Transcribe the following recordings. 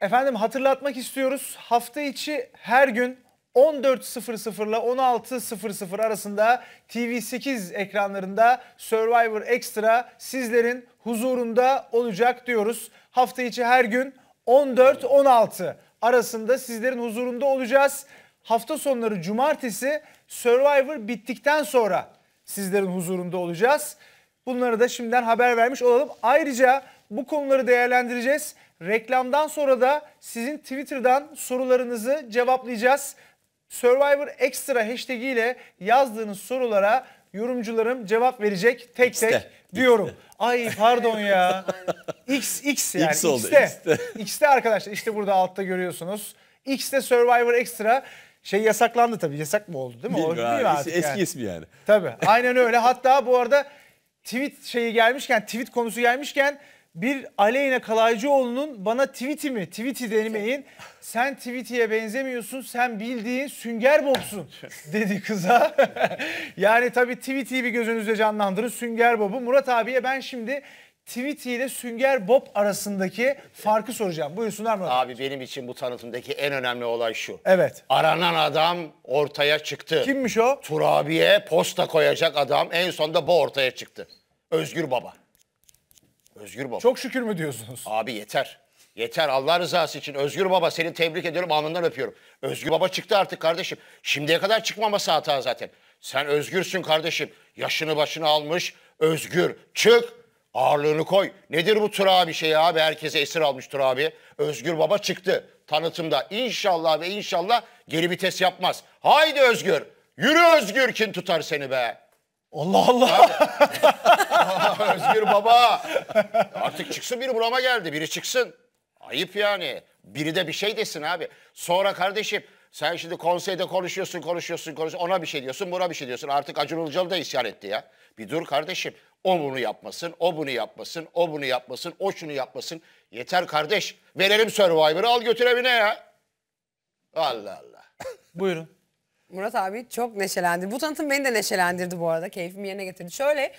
Efendim hatırlatmak istiyoruz. Hafta içi her gün 14.00 ile 16.00 arasında TV8 ekranlarında Survivor Extra sizlerin huzurunda olacak diyoruz. Hafta içi her gün 14-16 arasında sizlerin huzurunda olacağız. Hafta sonları cumartesi Survivor bittikten sonra sizlerin huzurunda olacağız. Bunları da şimdiden haber vermiş olalım. Ayrıca bu konuları değerlendireceğiz. Reklamdan sonra da sizin Twitter'dan sorularınızı cevaplayacağız. Survivor Extra hashtag ile yazdığınız sorulara yorumcularım cevap verecek tek X'te. tek diyorum. X'te. Ay pardon ya. X X yani X oldu, X'te. X'te. X'te arkadaşlar işte burada altta görüyorsunuz. X'te Survivor Extra şey yasaklandı tabii. Yasak mı oldu değil mi? Bilmiyorum o, değil mi artık eski yani. ismi yani. Tabii aynen öyle. Hatta bu arada tweet şeyi gelmişken, tweet konusu gelmişken bir Aleyna Kalaycıoğlu'nun bana tweet'i mi? Tweet'i denemeyin. Sen tweet'iye benzemiyorsun. Sen bildiğin sünger bobsun dedi kıza. yani tabii tweet'i bir gözünüzde canlandırın. Sünger bobu. Murat abiye ben şimdi Tweety ile Sünger Bob arasındaki farkı soracağım. Buyursunlar Murat. Abi benim için bu tanıtımdaki en önemli olay şu. Evet. Aranan adam ortaya çıktı. Kimmiş o? Turabiye posta koyacak adam en sonunda bu ortaya çıktı. Özgür Baba. Özgür Baba. Çok şükür mü diyorsunuz? Abi yeter. Yeter Allah rızası için. Özgür Baba seni tebrik ediyorum alnından öpüyorum. Özgür Baba çıktı artık kardeşim. Şimdiye kadar çıkmaması hata zaten. Sen özgürsün kardeşim. Yaşını başını almış. Özgür. Çık. Ağırlığını koy. Nedir bu Tur abi şey abi? Herkese esir almış Tur abi. Özgür Baba çıktı tanıtımda. İnşallah ve inşallah geri vites yapmaz. Haydi Özgür. Yürü Özgür kim tutar seni be. Allah Allah. Aa, Özgür Baba. Artık çıksın biri burama geldi. Biri çıksın. Ayıp yani. Biri de bir şey desin abi. Sonra kardeşim sen şimdi konseyde konuşuyorsun, konuşuyorsun, konuşuyorsun. Ona bir şey diyorsun, buna bir şey diyorsun. Artık Acun Ilıcalı da isyan etti ya. Bir dur kardeşim. O bunu yapmasın, o bunu yapmasın, o bunu yapmasın, o şunu yapmasın. Yeter kardeş. Verelim Survivor'ı al götür evine ya. Allah Allah. Buyurun. Murat abi çok neşelendi. Bu tanıtım beni de neşelendirdi bu arada. Keyfimi yerine getirdi. Şöyle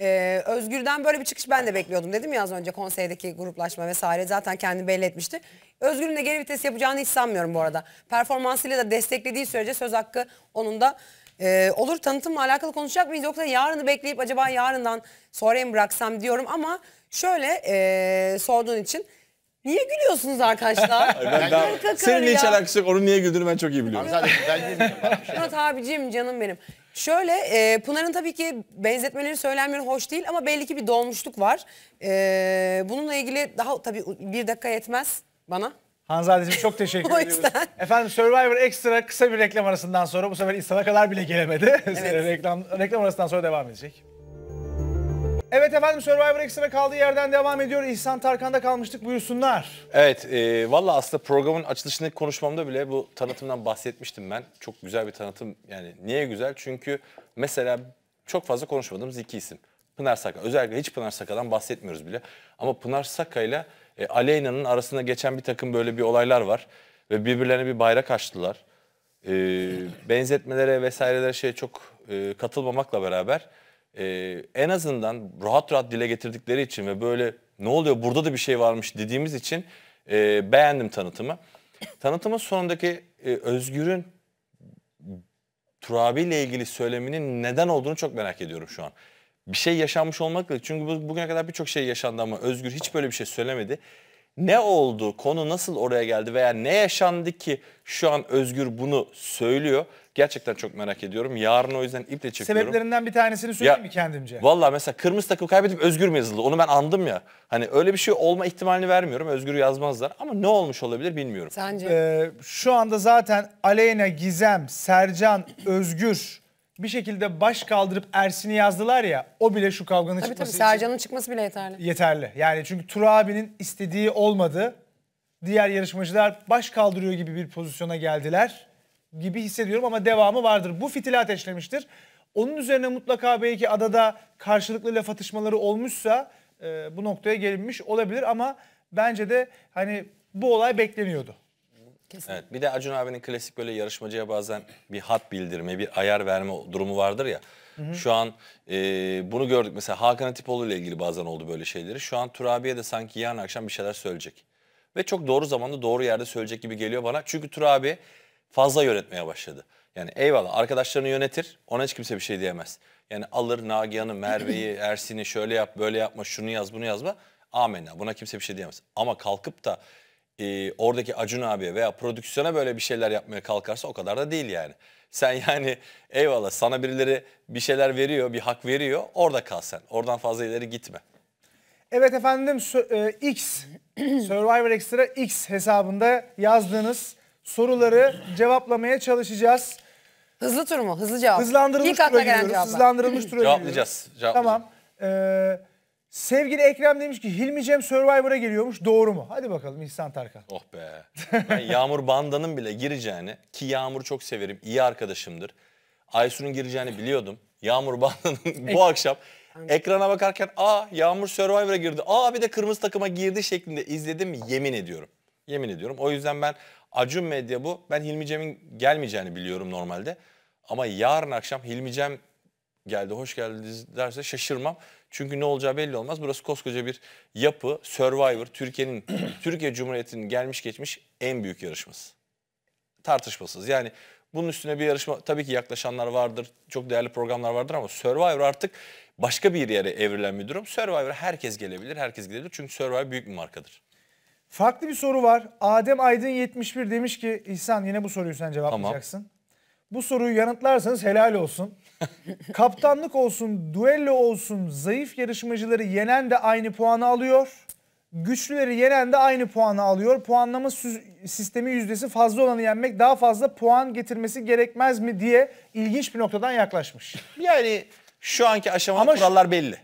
e, Özgür'den böyle bir çıkış ben de bekliyordum. Dedim ya az önce konseydeki gruplaşma vesaire zaten kendini belli etmişti. Özgür'ün de geri vites yapacağını hiç sanmıyorum bu arada. Performansıyla da desteklediği sürece söz hakkı onun da e, olur. Tanıtımla alakalı konuşacak mıyız yoksa yarını bekleyip acaba yarından sonra mı bıraksam diyorum ama şöyle e, sorduğun için... Niye gülüyorsunuz arkadaşlar? ben daha, seninle hiç alakası yok. Onun niye güldüğünü ben çok iyi biliyorum. Ama zaten ben bilmiyorum. Şey Murat abicim canım benim. Şöyle e, Pınar'ın tabii ki benzetmeleri söylenmiyor hoş değil ama belli ki bir dolmuşluk var. E, bununla ilgili daha tabii bir dakika yetmez bana. Hanzadeciğim çok teşekkür o ediyoruz. Efendim Survivor Extra kısa bir reklam arasından sonra bu sefer insana kadar bile gelemedi. Evet. reklam, reklam arasından sonra devam edecek. Evet efendim Survivor Extra kaldığı yerden devam ediyor. İhsan Tarkan'da kalmıştık buyursunlar. Evet e, valla aslında programın açılışındaki konuşmamda bile bu tanıtımdan bahsetmiştim ben. Çok güzel bir tanıtım yani niye güzel? Çünkü mesela çok fazla konuşmadığımız iki isim. Pınar Saka özellikle hiç Pınar Saka'dan bahsetmiyoruz bile. Ama Pınar Saka ile e, Aleyna'nın arasında geçen bir takım böyle bir olaylar var. Ve birbirlerine bir bayrak açtılar. E, benzetmelere vesairelere şey çok e, katılmamakla beraber e, en azından rahat rahat dile getirdikleri için ve böyle ne oluyor burada da bir şey varmış dediğimiz için e, beğendim tanıtımı. Tanıtımın sonundaki e, Özgür'ün Turabi ile ilgili söyleminin neden olduğunu çok merak ediyorum şu an. Bir şey yaşanmış olmakla çünkü bugüne kadar birçok şey yaşandı ama Özgür hiç böyle bir şey söylemedi ne oldu, konu nasıl oraya geldi veya ne yaşandı ki şu an Özgür bunu söylüyor. Gerçekten çok merak ediyorum. Yarın o yüzden iple çekiyorum. Sebeplerinden bir tanesini söyleyeyim Ya, mi kendimce? Valla mesela kırmızı takım kaybedip Özgür mü yazıldı? Onu ben andım ya. Hani öyle bir şey olma ihtimalini vermiyorum. Özgür yazmazlar ama ne olmuş olabilir bilmiyorum. Sence? Ee, şu anda zaten Aleyna, Gizem, Sercan, Özgür bir şekilde baş kaldırıp Ersin'i yazdılar ya o bile şu kavganın Tabii tabii çıkması için Sercan'ın çıkması bile yeterli. yeterli. Yani çünkü Tura abinin istediği olmadı. Diğer yarışmacılar baş kaldırıyor gibi bir pozisyona geldiler gibi hissediyorum ama devamı vardır. Bu fitili ateşlemiştir. Onun üzerine mutlaka belki adada karşılıklı laf atışmaları olmuşsa e, bu noktaya gelinmiş olabilir ama bence de hani bu olay bekleniyordu. Kesinlikle. Evet, bir de Acun abinin klasik böyle yarışmacıya bazen bir hat bildirme, bir ayar verme durumu vardır ya. Hı hı. Şu an e, bunu gördük mesela Hakan Atipoğlu ile ilgili bazen oldu böyle şeyleri. Şu an Turabi'ye de sanki yarın akşam bir şeyler söyleyecek. Ve çok doğru zamanda doğru yerde söyleyecek gibi geliyor bana. Çünkü Turabi fazla yönetmeye başladı. Yani eyvallah arkadaşlarını yönetir ona hiç kimse bir şey diyemez. Yani alır Nagihan'ı, Merve'yi, Ersin'i şöyle yap böyle yapma şunu yaz bunu yazma. Amenna buna kimse bir şey diyemez. Ama kalkıp da e, oradaki Acun abiye veya prodüksiyona böyle bir şeyler yapmaya kalkarsa o kadar da değil yani. Sen yani eyvallah sana birileri bir şeyler veriyor, bir hak veriyor. Orada kal sen. Oradan fazla ileri gitme. Evet efendim X Survivor Extra X hesabında yazdığınız soruları cevaplamaya çalışacağız. Hızlı tur mu? Hızlı cevap. Hızlandırılmış İlk tura giriyoruz. Hızlandırılmış tura Cevaplayacağız. Cevaplayacağız. Tamam. Ee, Sevgili Ekrem demiş ki Hilmi Cem Survivor'a geliyormuş doğru mu? Hadi bakalım İhsan Tarkan. Oh be. Ben Yağmur Banda'nın bile gireceğini ki Yağmur'u çok severim iyi arkadaşımdır. Aysun'un gireceğini biliyordum. Yağmur Banda'nın bu akşam ekrana bakarken aa Yağmur Survivor'a girdi. Aa bir de kırmızı takıma girdi şeklinde izledim yemin ediyorum. Yemin ediyorum. O yüzden ben Acun Medya bu. Ben Hilmi Cem'in gelmeyeceğini biliyorum normalde. Ama yarın akşam Hilmi Cem geldi hoş geldiniz derse şaşırmam. Çünkü ne olacağı belli olmaz. Burası koskoca bir yapı, Survivor, Türkiye'nin Türkiye Cumhuriyeti'nin gelmiş geçmiş en büyük yarışması. Tartışmasız. Yani bunun üstüne bir yarışma tabii ki yaklaşanlar vardır. Çok değerli programlar vardır ama Survivor artık başka bir yere evrilen bir durum. Survivor herkes gelebilir, herkes gelebilir. Çünkü Survivor büyük bir markadır. Farklı bir soru var. Adem Aydın 71 demiş ki İhsan yine bu soruyu sen cevaplayacaksın. Tamam. Bu soruyu yanıtlarsanız helal olsun. Kaptanlık olsun, duello olsun zayıf yarışmacıları yenen de aynı puanı alıyor. Güçlüleri yenen de aynı puanı alıyor. Puanlama sistemi yüzdesi fazla olanı yenmek daha fazla puan getirmesi gerekmez mi diye ilginç bir noktadan yaklaşmış. Yani şu anki aşamada Ama kurallar belli.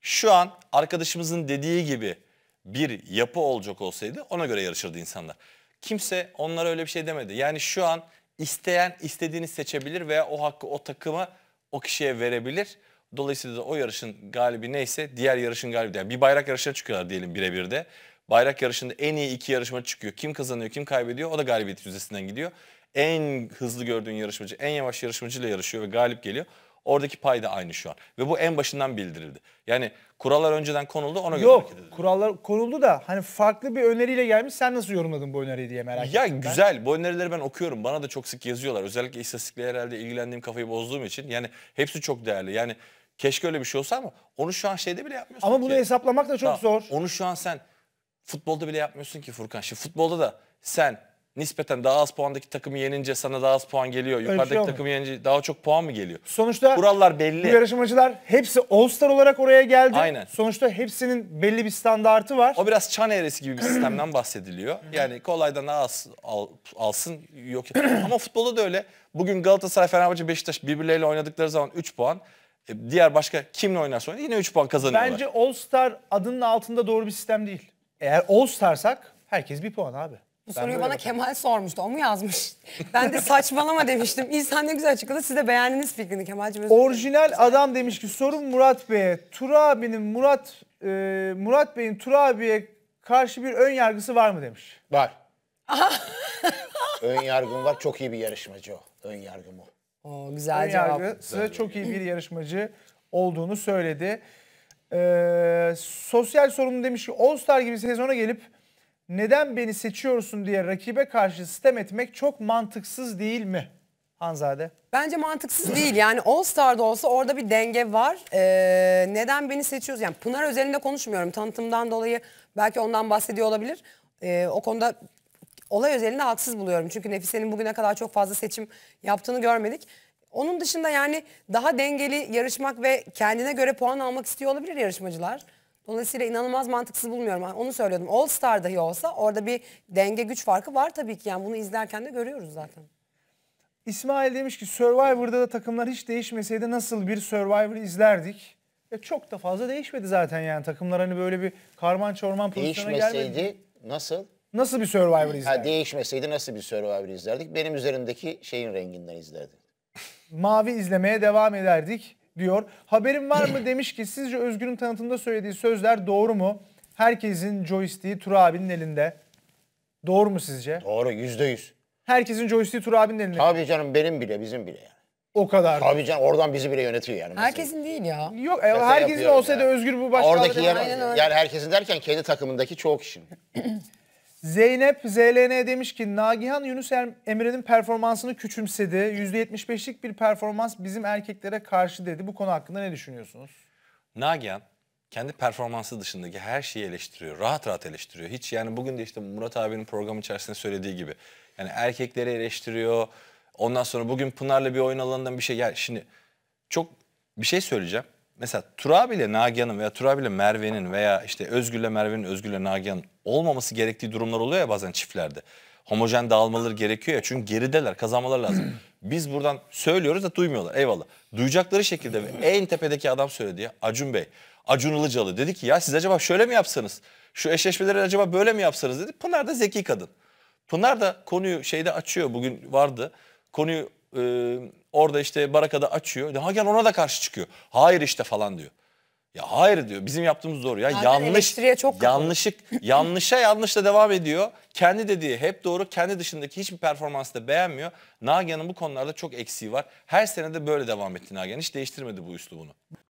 Şu an arkadaşımızın dediği gibi bir yapı olacak olsaydı ona göre yarışırdı insanlar. Kimse onlara öyle bir şey demedi. Yani şu an isteyen istediğini seçebilir veya o hakkı o takımı o kişiye verebilir. Dolayısıyla da o yarışın galibi neyse diğer yarışın galibi. Yani bir bayrak yarışına çıkıyorlar diyelim birebir de. Bayrak yarışında en iyi iki yarışma çıkıyor. Kim kazanıyor, kim kaybediyor o da galibiyet yüzdesinden gidiyor. En hızlı gördüğün yarışmacı, en yavaş yarışmacıyla yarışıyor ve galip geliyor. Oradaki pay da aynı şu an. Ve bu en başından bildirildi. Yani kurallar önceden konuldu ona göre Yok hareket edildi. kurallar konuldu da hani farklı bir öneriyle gelmiş sen nasıl yorumladın bu öneriyi diye merak Ya ettim ben. güzel bu önerileri ben okuyorum. Bana da çok sık yazıyorlar. Özellikle istatistikle herhalde ilgilendiğim kafayı bozduğum için. Yani hepsi çok değerli. Yani keşke öyle bir şey olsa ama onu şu an şeyde bile yapmıyorsun Ama bunu ki. hesaplamak da çok Tamam, zor. Onu şu an sen futbolda bile yapmıyorsun ki Furkan. Şimdi futbolda da sen nispeten daha az puandaki takımı yenince sana daha az puan geliyor. Yukarıdaki şey takımı yenince daha çok puan mı geliyor? Sonuçta kurallar belli. Bu yarışmacılar hepsi All-Star olarak oraya geldi. Aynen. Sonuçta hepsinin belli bir standartı var. O biraz çan Eresi gibi bir sistemden bahsediliyor. yani kolaydan daha az al, alsın yok. Ama futbolda da öyle. Bugün Galatasaray, Fenerbahçe, Beşiktaş birbirleriyle oynadıkları zaman 3 puan. E, diğer başka kimle oynarsa oynar yine 3 puan kazanıyorlar. Bence All-Star adının altında doğru bir sistem değil. Eğer All-Star'sak herkes bir puan abi. Bu soruyu bana bakarım. Kemal sormuştu. O mu yazmış? Ben de saçmalama demiştim. İnsan ne güzel açıkladı. Siz de beğendiniz fikrini Kemal'cim. Orijinal güzel. adam demiş ki sorun Murat Bey'e. Tura abinin Murat e, Murat Bey'in Tura abiye karşı bir ön yargısı var mı demiş. Var. ön yargım var. Çok iyi bir yarışmacı o. Ön yargım o. Oo, güzel ön cevap. Yargısı çok iyi bir yarışmacı olduğunu söyledi. Ee, sosyal sorumlu demiş ki All Star gibi sezona gelip neden beni seçiyorsun diye rakibe karşı sistem etmek çok mantıksız değil mi? Hanzade. Bence mantıksız değil. Yani All Star'da olsa orada bir denge var. Ee, neden beni seçiyoruz? Yani Pınar özelinde konuşmuyorum. Tanıtımdan dolayı belki ondan bahsediyor olabilir. Ee, o konuda olay özelinde haksız buluyorum. Çünkü Nefise'nin bugüne kadar çok fazla seçim yaptığını görmedik. Onun dışında yani daha dengeli yarışmak ve kendine göre puan almak istiyor olabilir yarışmacılar. Dolayısıyla inanılmaz mantıksız bulmuyorum. onu söylüyordum. All Star dahi olsa orada bir denge güç farkı var tabii ki. Yani bunu izlerken de görüyoruz zaten. İsmail demiş ki Survivor'da da takımlar hiç değişmeseydi nasıl bir Survivor izlerdik? Ya çok da fazla değişmedi zaten yani. Takımlar hani böyle bir karman çorman pozisyona gelmedi. Değişmeseydi nasıl? Nasıl bir Survivor izlerdik? Ha, değişmeseydi nasıl bir Survivor izlerdik? Benim üzerimdeki şeyin renginden izlerdik. Mavi izlemeye devam ederdik diyor. Haberim var mı demiş ki sizce Özgür'ün tanıtımda söylediği sözler doğru mu? Herkesin joystick'i Tur abinin elinde. Doğru mu sizce? Doğru yüzde yüz. Herkesin joystick'i Tur abinin elinde. Tabii canım benim bile bizim bile yani. O kadar. Tabii canım oradan bizi bile yönetiyor yani. Mesela. Herkesin değil ya. Yok e, herkesin olsaydı yani. Özgür bu başka. Oradaki yer, yani herkesin derken kendi takımındaki çoğu kişinin. Zeynep ZLN demiş ki Nagihan Yunus Emre'nin performansını küçümsedi. %75'lik bir performans bizim erkeklere karşı dedi. Bu konu hakkında ne düşünüyorsunuz? Nagihan kendi performansı dışındaki her şeyi eleştiriyor. Rahat rahat eleştiriyor. Hiç yani bugün de işte Murat abinin programı içerisinde söylediği gibi. Yani erkekleri eleştiriyor. Ondan sonra bugün Pınar'la bir oyun alanından bir şey. Ya yani şimdi çok bir şey söyleyeceğim mesela Turabi ile Nagihan'ın veya Turabi ile Merve'nin veya işte Özgür'le Merve'nin, Özgür'le Nagihan'ın olmaması gerektiği durumlar oluyor ya bazen çiftlerde. Homojen dağılmaları gerekiyor ya çünkü gerideler, kazanmaları lazım. Biz buradan söylüyoruz da duymuyorlar eyvallah. Duyacakları şekilde ve en tepedeki adam söyledi ya Acun Bey, Acun Ilıcalı dedi ki ya siz acaba şöyle mi yapsanız? Şu eşleşmeleri acaba böyle mi yapsanız dedi. Pınar da zeki kadın. Pınar da konuyu şeyde açıyor bugün vardı. Konuyu e, Orada işte barakada açıyor. Daha gel ona da karşı çıkıyor. Hayır işte falan diyor. Ya hayır diyor. Bizim yaptığımız doğru ya. Zaten yanlış çok yanlışık yanlışa yanlışla devam ediyor. Kendi dediği hep doğru. Kendi dışındaki hiçbir performansı da beğenmiyor. Nagihan'ın bu konularda çok eksiği var. Her sene de böyle devam etti Nagihan. Hiç değiştirmedi bu üslubunu.